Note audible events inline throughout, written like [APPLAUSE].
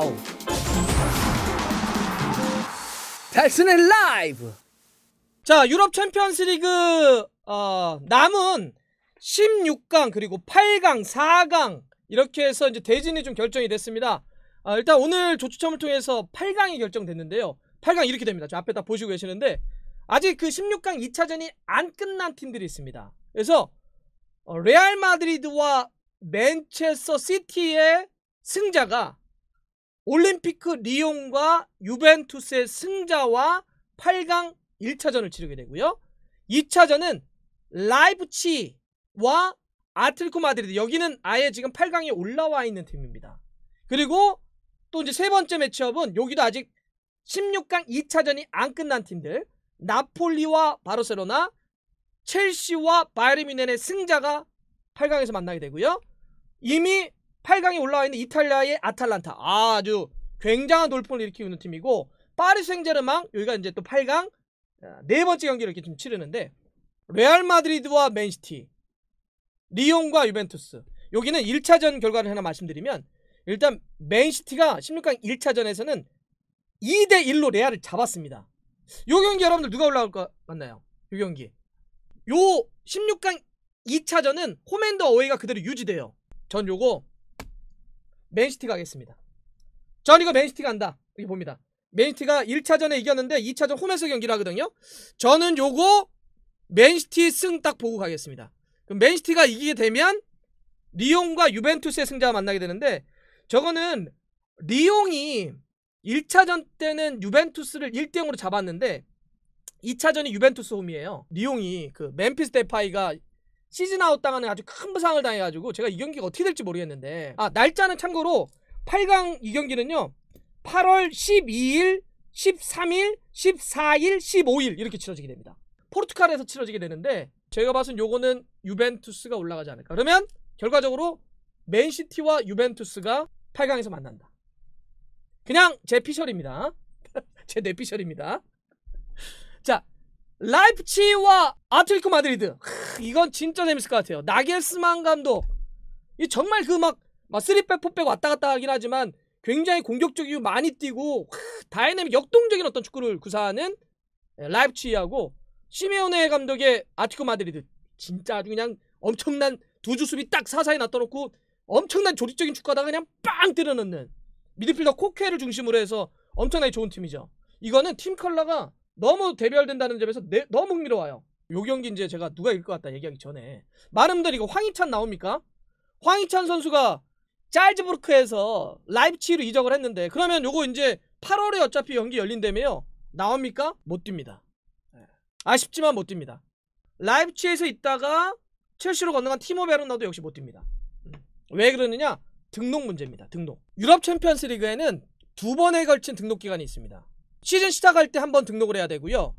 와우! 달슨의 라이브! 자, 유럽 챔피언스 리그, 어, 남은 16강, 그리고 8강, 4강, 이렇게 해서 이제 대진이 좀 결정이 됐습니다. 아, 일단 오늘 조추첨을 통해서 8강이 결정됐는데요. 8강 이렇게 됩니다. 저 앞에 다 보시고 계시는데, 아직 그 16강 2차전이 안 끝난 팀들이 있습니다. 그래서, 어, 레알 마드리드와 맨체스터 시티의 승자가 올림픽크 리옹과 유벤투스의 승자와 8강 1차전을 치르게 되고요. 2차전은 라이브치와 아틀코 마드리드 여기는 아예 지금 8강에 올라와 있는 팀입니다. 그리고 또 이제 세 번째 매치업은 여기도 아직 16강 2차전이 안 끝난 팀들 나폴리와 바르셀로나 첼시와 바이에른 뮌헨의 승자가 8강에서 만나게 되고요. 이미 8강에 올라와 있는 이탈리아의 아탈란타. 아주 굉장한 돌풍을 일으키는 팀이고 파리 생제르망 여기가 이제 또 8강 아, 네 번째 경기를 이렇게 좀 치르는데 레알 마드리드와 맨시티, 리옹과 유벤투스. 여기는 1차전 결과를 하나 말씀드리면 일단 맨시티가 16강 1차전에서는 2대 1로 레알을 잡았습니다. 요 경기 여러분들 누가 올라올 것 같나요? 요 경기. 요 16강 2차전은 홈앤더 어웨이가 그대로 유지돼요. 전 요거 맨시티 가겠습니다. 전 이거 맨시티 간다. 이기 봅니다. 맨시티가 1차전에 이겼는데 2차전 홈에서 경기를 하거든요. 저는 요거 맨시티 승 딱 보고 가겠습니다. 그럼 맨시티가 이기게 되면 리옹과 유벤투스의 승자가 만나게 되는데 저거는 리옹이 1차전 때는 유벤투스를 1대0으로 잡았는데 2차전이 유벤투스 홈이에요. 리옹이 그 멤피스 데파이가 시즌 아웃 당하는 아주 큰 부상을 당해가지고 제가 이 경기가 어떻게 될지 모르겠는데 아 날짜는 참고로 8강 이 경기는요 8월 12일 13일 14일 15일 이렇게 치러지게 됩니다 포르투갈에서 치러지게 되는데 제가 봐선 요거는 유벤투스가 올라가지 않을까 그러면 결과적으로 맨시티와 유벤투스가 8강에서 만난다 그냥 제 피셜입니다 [LAUGHS] 제 뇌피셜입니다 자 라이프치히와 아틀리코 마드리드 크, 이건 진짜 재밌을 것 같아요 나겔스만 감독 이 정말 그 막막 3백 4백 왔다 갔다 하긴 하지만 굉장히 공격적이고 많이 뛰고 크, 다이내믹 역동적인 어떤 축구를 구사하는 예, 라이프치히하고 시메오네 감독의 아틀리코 마드리드 진짜 아주 그냥 엄청난 두 주수비 딱사사히 놔둬놓고 엄청난 조직적인 축구하다가 그냥 빵 때려넣는 미드필더 코케를 중심으로 해서 엄청나게 좋은 팀이죠 이거는 팀 컬러가 너무 대별된다는 점에서 네, 너무 흥미로워요. 요 경기 이제 제가 누가 이길 것 같다 얘기하기 전에 많은 분들 이거 황희찬 나옵니까? 황희찬 선수가 짤즈부르크에서 라이프치히로 이적을 했는데 그러면 요거 이제 8월에 어차피 연기 열린다며요. 나옵니까? 못 뜁니다. 예. 아쉽지만 못 뜁니다. 라이프치에서 있다가 첼시로 건너간 티모 베르나도 역시 못 뜁니다. 음. 왜 그러느냐? 등록 문제입니다. 등록. 유럽 챔피언스 리그에는 두 번에 걸친 등록 기간이 있습니다. 시즌 시작할 때 한 번 등록을 해야 되고요.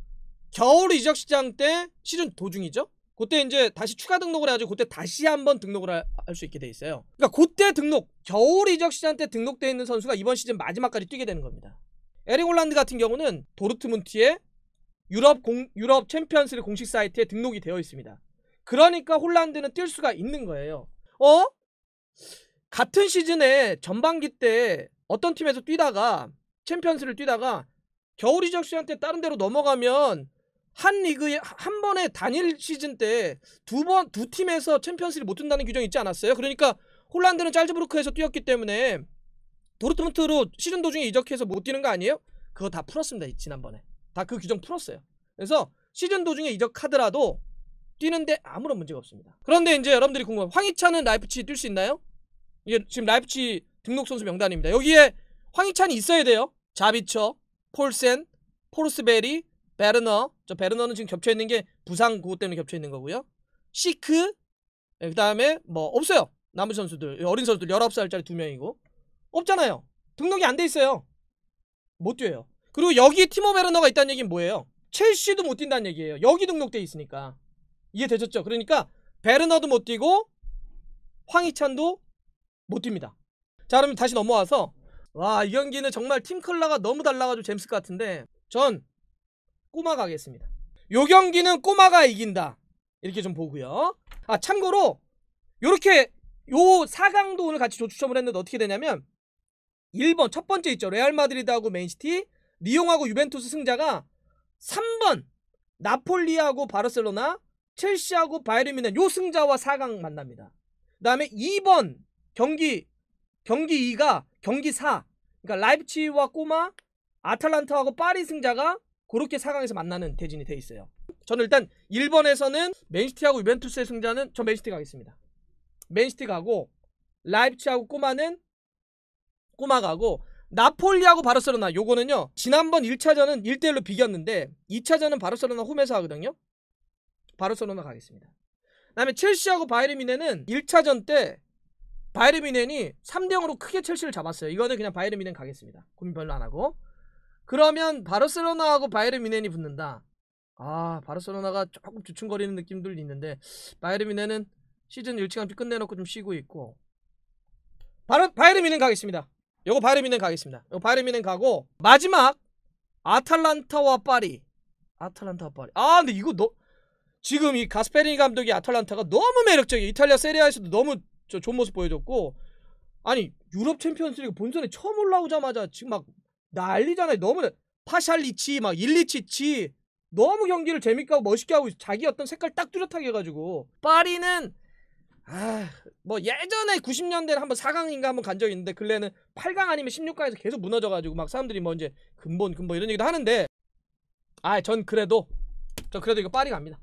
겨울 이적 시장 때 시즌 도중이죠. 그때 이제 다시 추가 등록을 해가지고 그때 다시 한 번 등록을 할 수 있게 돼 있어요. 그러니까 그때 등록, 겨울 이적 시장 때 등록돼 있는 선수가 이번 시즌 마지막까지 뛰게 되는 겁니다. 에릭 올란드 같은 경우는 도르트문트의 유럽 공, 유럽 챔피언스를 공식 사이트에 등록이 되어 있습니다. 그러니까 홀란드는 뛸 수가 있는 거예요. 어? 같은 시즌에 전반기 때 어떤 팀에서 뛰다가 챔피언스를 뛰다가 겨울 이적 시한테 다른 데로 넘어가면 한 리그에 한 번에 단일 시즌 때 두 번 두 팀에서 챔피언스를 못 뛴다는 규정이 있지 않았어요? 그러니까 홀란드는 짤즈부르크에서 뛰었기 때문에 도르트문트로 시즌 도중에 이적해서 못 뛰는 거 아니에요? 그거 다 풀었습니다. 지난번에. 다 그 규정 풀었어요. 그래서 시즌 도중에 이적하더라도 뛰는데 아무런 문제가 없습니다. 그런데 이제 여러분들이 궁금한 황희찬은 라이프치 뛸 수 있나요? 이게 지금 라이프치 등록 선수 명단입니다. 여기에 황희찬이 있어야 돼요. 자비처, 폴센, 포르스베리, 베르너. 저 베르너는 지금 겹쳐 있는 게 부상 그것 때문에 겹쳐 있는 거고요. 시크. 네, 그다음에 뭐 없어요. 남은 선수들 어린 선수들 19살짜리 두 명이고 없잖아요. 등록이 안 돼 있어요. 못 뛰어요. 그리고 여기 티모 베르너가 있다는 얘기는 뭐예요? 첼시도 못 뛴다는 얘기예요. 여기 등록돼 있으니까. 이해되셨죠? 그러니까 베르너도 못 뛰고 황희찬도 못 뜁니다. 자그러면 다시 넘어와서 와이 경기는 정말 팀 컬러가 너무 달라가지고 재밌을 것 같은데 전 꼬마 가겠습니다 요 경기는 꼬마가 이긴다 이렇게 좀 보고요 아 참고로 요렇게 요 4강도 오늘 같이 조추첨을 했는데 어떻게 되냐면 1번 첫 번째 있죠 레알 마드리드하고 맨시티 리옹하고 유벤투스 승자가 3번 나폴리하고 바르셀로나 첼시하고 바이에른 미넨 요 승자와 4강 만납니다. 그다음에 2번 경기 경기 2가 경기 4 그러니까 라이프치히와 꼬마 아틀란타하고 파리 승자가 그렇게 4강에서 만나는 대진이 돼 있어요. 저는 일단 1번에서는 맨시티하고 유벤투스의 승자는 저 맨시티 가겠습니다. 맨시티 가고 라이프치하고 꼬마는 꼬마 가고 나폴리하고 바르셀로나 요거는요 지난번 1차전은 1대1로 비겼는데 2차전은 바르셀로나 홈에서 하거든요 바르셀로나 가겠습니다 그 다음에 첼시하고 바이에른 미네는 1차전 때 바이르 미넨이 3대 0으로 크게 첼시를 잡았어요. 이거는 그냥 바이르른 미넨 가겠습니다. 고민 별로 안 하고. 그러면 바르셀로나하고 바이르 미넨이 붙는다. 아, 바르셀로나가 조금 주춤거리는 느낌도 있는데 바이르른 미넨은 시즌 일찌감치 끝내놓고 좀 쉬고 있고. 바르 바이에른 미넨 가겠습니다. 요거 바이르른 미넨 가겠습니다. 요거 바이르른 미넨 가고 마지막 아틀란타와 파리. 아틀란타와 파리. 아, 근데 이거 너 지금 이 가스페리니 감독이 아틀란타가 너무 매력적이에요. 이탈리아 세리아에서도 너무 저 좋은 모습 보여줬고 아니 유럽 챔피언스리그 본선에 처음 올라오자마자 지금 막 난리잖아요. 너무 파샬리치 막 일리치치 너무 경기를 재밌게 하고 멋있게 하고 자기 어떤 색깔 딱 뚜렷하게 해가지고 파리는 아 뭐 예전에 90년대에 한번 4강인가 한번 간 적이 있는데 근래는 8강 아니면 16강에서 계속 무너져가지고 막 사람들이 뭐 이제 근본 근본 이런 얘기도 하는데 아 전 그래도 저 그래도 이거 파리 갑니다.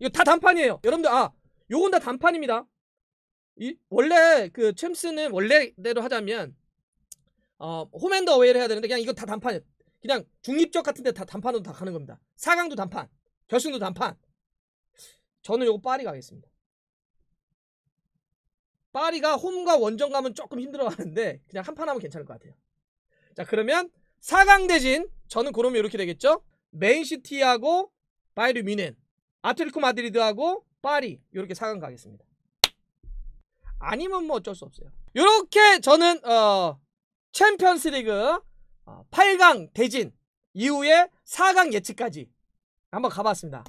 이거 다 단판이에요. 여러분들 아 요건 다 단판입니다. 이 원래 그 챔스는 원래대로 하자면 어, 홈앤더웨이를 해야 되는데 그냥 이거 다 단판 그냥 중립적 같은 데다 단판으로 다 가는 겁니다. 4강도 단판, 결승도 단판. 저는 요거 파리 가겠습니다. 파리가 홈과 원정 가면 조금 힘들어하는데 그냥 한 판 하면 괜찮을 것 같아요. 자 그러면 4강 대진 저는 그러면 이렇게 되겠죠. 메인시티하고 바이르 미넨 아틀리코 마드리드하고 파리 이렇게 4강 가겠습니다. 아니면 뭐 어쩔 수 없어요. 이렇게 저는 어, 챔피언스 리그 8강 어, 대진 이후에 4강 예측까지 한번 가봤습니다.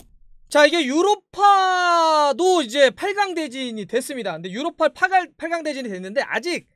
자 이게 유로파도 이제 8강 대진이 됐습니다. 근데 유로파 8강, 8강 대진이 됐는데 아직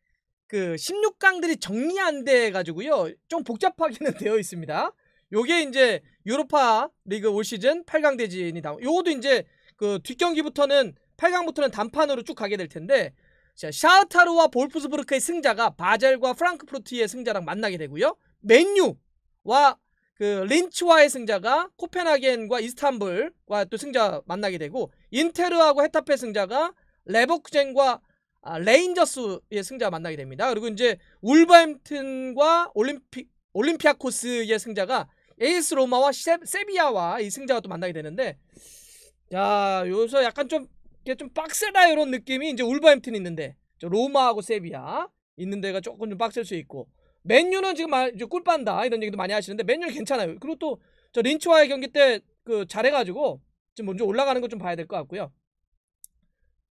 그 16강들이 정리 안 돼 가지고요. 좀복잡하게는 [LAUGHS] 되어 있습니다. 요게 이제 유로파 리그 올 시즌 8강 대진이 다. 오 요것도 이제 그 뒷경기부터는 8강부터는 단판으로 쭉 가게 될 텐데 자, 샤우타르와 볼프스부르크의 승자가 바젤과 프랑크푸르트의 승자랑 만나게 되고요. 맨유와 그 린츠와의 승자가 코펜하겐과 이스탄불과 또 승자 만나게 되고 인테르하고 헤타페 승자가 레버쿠젠과 아, 레인저스의 승자 만나게 됩니다. 그리고 이제 울버햄튼과 올림피 올림피아코스의 승자가 에이스 로마와 세, 비야와이 승자가 또 만나게 되는데 자 여기서 약간 좀 이게 좀 빡세다 이런 느낌이 이제 울버햄튼 있는데 로마하고 세비야 있는 데가 조금 좀 빡셀 수 있고 맨유는 지금 아, 꿀빤다 이런 얘기도 많이 하시는데 맨유는 괜찮아요. 그리고 또 저 린치와의 경기 때 그 잘해가지고 지금 먼저 올라가는 거 좀 봐야 될 것 같고요.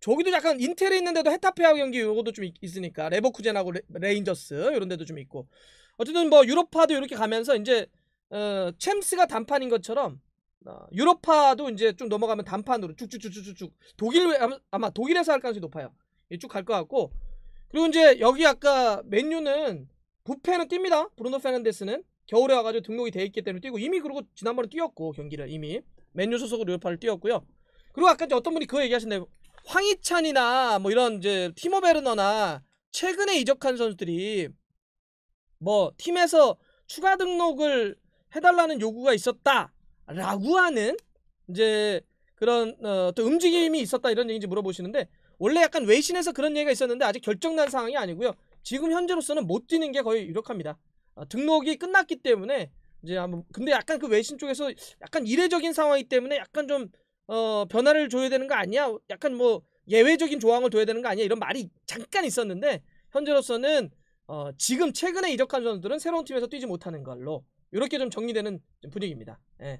저기도 약간 인텔이 있는데도 헤타페하고 경기 요거도 좀 있, 으니까 레버쿠젠하고 레, 인저스 이런 데도 좀 있고 어쨌든 뭐 유로파도 이렇게 가면서 이제 어, 챔스가 단판인 것처럼 아, 유로파도 이제 좀 넘어가면 단판으로 쭉쭉쭉쭉쭉 독일 아마 독일에서 할 가능성이 높아요. 예, 쭉갈 것 같고 그리고 이제 여기 아까 맨유는 부패는 뜁니다. 브루노 페난데스는 겨울에 와가지고 등록이 돼 있기 때문에 뛰고 이미 그러고 지난번에 뛰었고 경기를 이미 맨유 소속으로 유로파를 뛰었고요. 그리고 아까 어떤 분이 그거 얘기하셨네요. 황희찬이나 뭐 이런 이제 티모 베르너나 최근에 이적한 선수들이 뭐 팀에서 추가 등록을 해달라는 요구가 있었다. 라고 하는 이제 그런 어, 또 움직임이 있었다 이런 얘기인지 물어보시는데 원래 약간 외신에서 그런 얘기가 있었는데 아직 결정난 상황이 아니고요. 지금 현재로서는 못 뛰는 게 거의 유력합니다. 어, 등록이 끝났기 때문에 이제 한번 근데 약간 그 외신 쪽에서 약간 이례적인 상황이기 때문에 약간 좀 어, 변화를 줘야 되는 거 아니야? 약간 뭐 예외적인 조항을 둬야 되는 거 아니야? 이런 말이 잠깐 있었는데 현재로서는 어, 지금 최근에 이적한 선수들은 새로운 팀에서 뛰지 못하는 걸로 이렇게 좀 정리되는 분위기입니다. 예.